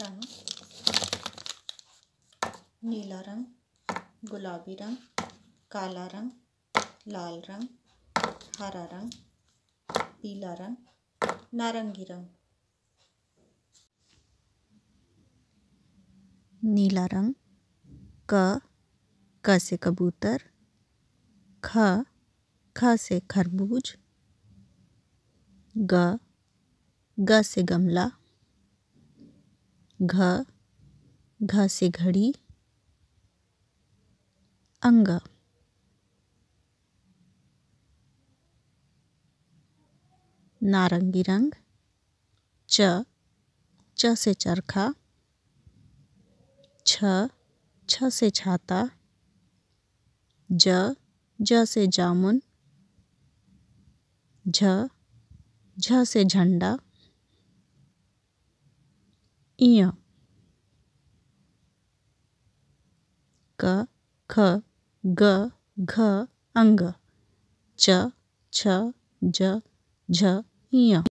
रंग नीला रंग गुलाबी रंग काला रंग लाल रंग हरा रंग पीला रंग नारंगी रंग नीला रंग क क से कबूतर ख ख से खरबूज ग ग से गमला घ घ से घड़ी अंग नारंगी रंग च च से चरखा छ छ से छाता ज ज से जामुन झ झ से झंडा ङ क ख ग घ ङ च छ ज झ ञ